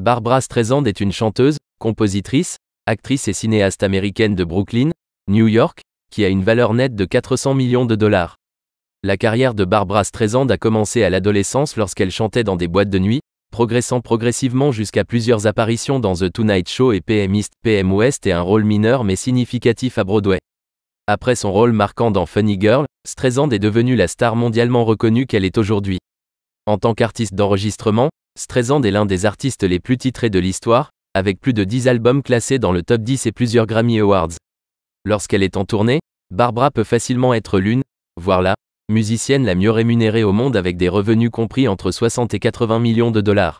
Barbara Streisand est une chanteuse, compositrice, actrice et cinéaste américaine de Brooklyn, New York, qui a une valeur nette de 400 millions de dollars. La carrière de Barbara Streisand a commencé à l'adolescence lorsqu'elle chantait dans des boîtes de nuit, progressant progressivement jusqu'à plusieurs apparitions dans The Tonight Show et PM East, PM West et un rôle mineur mais significatif à Broadway. Après son rôle marquant dans Funny Girl, Streisand est devenue la star mondialement reconnue qu'elle est aujourd'hui. En tant qu'artiste d'enregistrement, Streisand est l'un des artistes les plus titrés de l'histoire, avec plus de 10 albums classés dans le top 10 et plusieurs Grammy Awards. Lorsqu'elle est en tournée, Barbara peut facilement être l'une, voire la, musicienne la mieux rémunérée au monde avec des revenus compris entre 60 et 80 millions de dollars.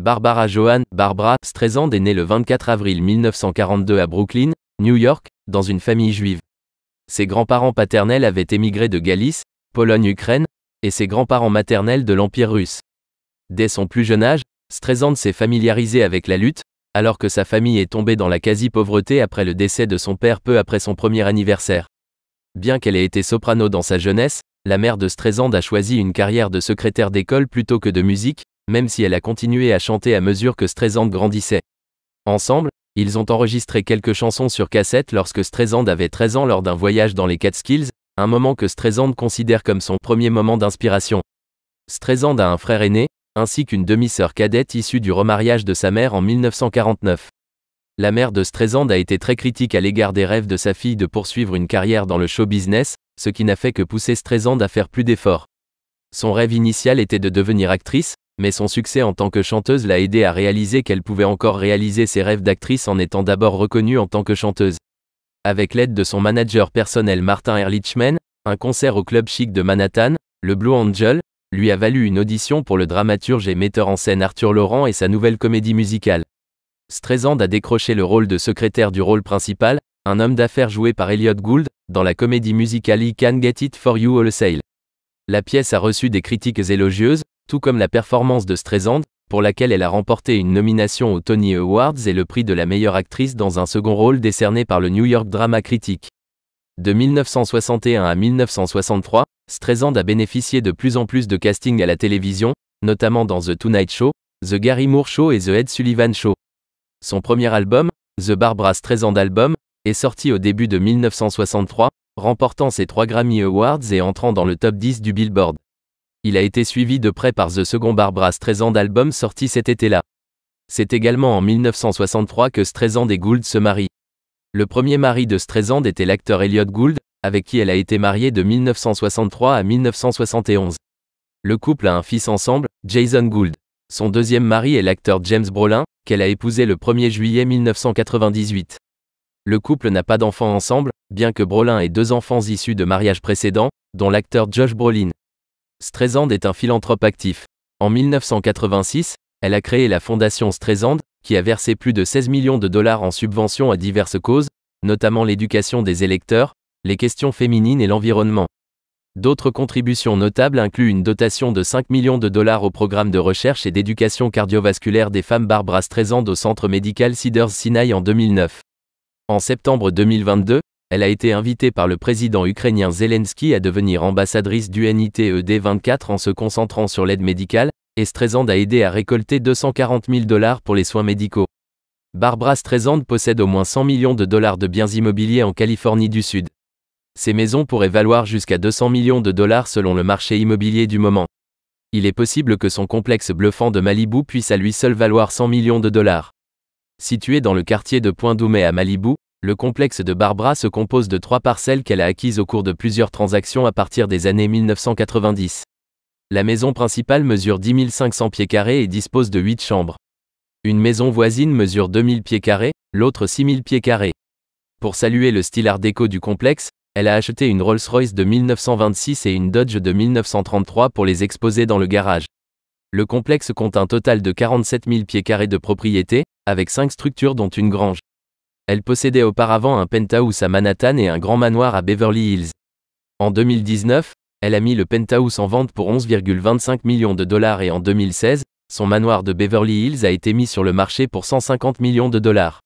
Barbara Johan, Barbara Streisand est née le 24 avril 1942 à Brooklyn, New York, dans une famille juive. Ses grands-parents paternels avaient émigré de Galice, Pologne-Ukraine, et ses grands-parents maternels de l'Empire russe. Dès son plus jeune âge, Streisand s'est familiarisé avec la lutte, alors que sa famille est tombée dans la quasi-pauvreté après le décès de son père peu après son premier anniversaire. Bien qu'elle ait été soprano dans sa jeunesse, la mère de Streisand a choisi une carrière de secrétaire d'école plutôt que de musique, même si elle a continué à chanter à mesure que Streisand grandissait. Ensemble, ils ont enregistré quelques chansons sur cassette lorsque Streisand avait 13 ans lors d'un voyage dans les Catskills, un moment que Streisand considère comme son premier moment d'inspiration. Streisand a un frère aîné, ainsi qu'une demi-sœur cadette issue du remariage de sa mère en 1949. La mère de Streisand a été très critique à l'égard des rêves de sa fille de poursuivre une carrière dans le show business, ce qui n'a fait que pousser Streisand à faire plus d'efforts. Son rêve initial était de devenir actrice, mais son succès en tant que chanteuse l'a aidé à réaliser qu'elle pouvait encore réaliser ses rêves d'actrice en étant d'abord reconnue en tant que chanteuse. Avec l'aide de son manager personnel Martin Ehrlichman, un concert au club chic de Manhattan, le Blue Angel, lui a valu une audition pour le dramaturge et metteur en scène Arthur Laurent et sa nouvelle comédie musicale. Streisand a décroché le rôle de secrétaire du rôle principal, un homme d'affaires joué par Elliot Gould, dans la comédie musicale I Can Get It For You All Sale. La pièce a reçu des critiques élogieuses, tout comme la performance de Streisand, pour laquelle elle a remporté une nomination aux Tony Awards et le prix de la meilleure actrice dans un second rôle décerné par le New York Drama Critic. De 1961 à 1963, Streisand a bénéficié de plus en plus de castings à la télévision, notamment dans The Tonight Show, The Gary Moore Show et The Ed Sullivan Show. Son premier album, The Barbra Streisand Album, est sorti au début de 1963, remportant ses trois Grammy Awards et entrant dans le top 10 du Billboard. Il a été suivi de près par The Second Barbra Streisand Album sorti cet été-là. C'est également en 1963 que Streisand et Gould se marient. Le premier mari de Streisand était l'acteur Elliot Gould, avec qui elle a été mariée de 1963 à 1971. Le couple a un fils ensemble, Jason Gould. Son deuxième mari est l'acteur James Brolin, qu'elle a épousé le 1er juillet 1998. Le couple n'a pas d'enfants ensemble, bien que Brolin ait deux enfants issus de mariages précédents, dont l'acteur Josh Brolin. Streisand est un philanthrope actif. En 1986, elle a créé la fondation Streisand, qui a versé plus de 16 millions de dollars en subventions à diverses causes, notamment l'éducation des électeurs, les questions féminines et l'environnement. D'autres contributions notables incluent une dotation de 5 millions de dollars au programme de recherche et d'éducation cardiovasculaire des femmes Barbara Streisand au centre médical Cedars Sinai en 2009. En septembre 2022, elle a été invitée par le président ukrainien Zelensky à devenir ambassadrice du 24 e en se concentrant sur l'aide médicale, et Streisand a aidé à récolter 240 000 dollars pour les soins médicaux. Barbara Streisand possède au moins 100 millions de dollars de biens immobiliers en Californie du Sud. Ces maisons pourraient valoir jusqu'à 200 millions de dollars selon le marché immobilier du moment. Il est possible que son complexe bluffant de Malibu puisse à lui seul valoir 100 millions de dollars. Situé dans le quartier de Point Doumé à Malibu, le complexe de Barbara se compose de trois parcelles qu'elle a acquises au cours de plusieurs transactions à partir des années 1990. La maison principale mesure 10 500 pieds carrés et dispose de 8 chambres. Une maison voisine mesure 2000 pieds carrés, l'autre 6000 pieds carrés. Pour saluer le style art déco du complexe, elle a acheté une Rolls-Royce de 1926 et une Dodge de 1933 pour les exposer dans le garage. Le complexe compte un total de 47 000 pieds carrés de propriété, avec 5 structures dont une grange. Elle possédait auparavant un penthouse à Manhattan et un grand manoir à Beverly Hills. En 2019, elle a mis le penthouse en vente pour 11,25 millions de dollars et en 2016, son manoir de Beverly Hills a été mis sur le marché pour 150 millions de dollars.